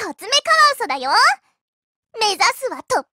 コツメカワウソだよ目指すはトッ